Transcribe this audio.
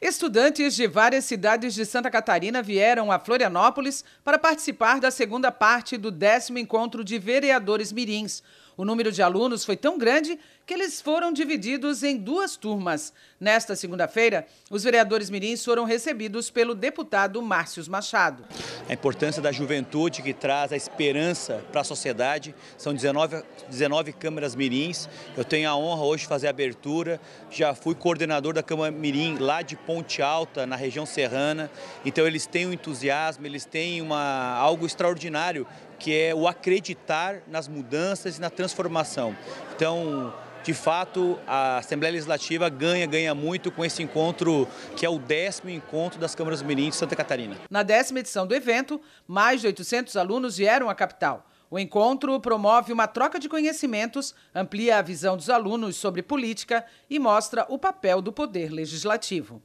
Estudantes de várias cidades de Santa Catarina vieram a Florianópolis para participar da segunda parte do décimo encontro de vereadores mirins. O número de alunos foi tão grande que eles foram divididos em duas turmas. Nesta segunda-feira, os vereadores mirins foram recebidos pelo deputado Márcio Machado. A importância da juventude que traz a esperança para a sociedade. São 19, 19 câmaras mirins. Eu tenho a honra hoje de fazer a abertura. Já fui coordenador da Câmara Mirim lá de Ponte Alta, na região serrana. Então eles têm um entusiasmo, eles têm uma, algo extraordinário, que é o acreditar nas mudanças e na transformação transformação. Então, de fato, a Assembleia Legislativa ganha, ganha muito com esse encontro, que é o décimo encontro das Câmaras Mirim de Santa Catarina. Na décima edição do evento, mais de 800 alunos vieram à capital. O encontro promove uma troca de conhecimentos, amplia a visão dos alunos sobre política e mostra o papel do poder legislativo.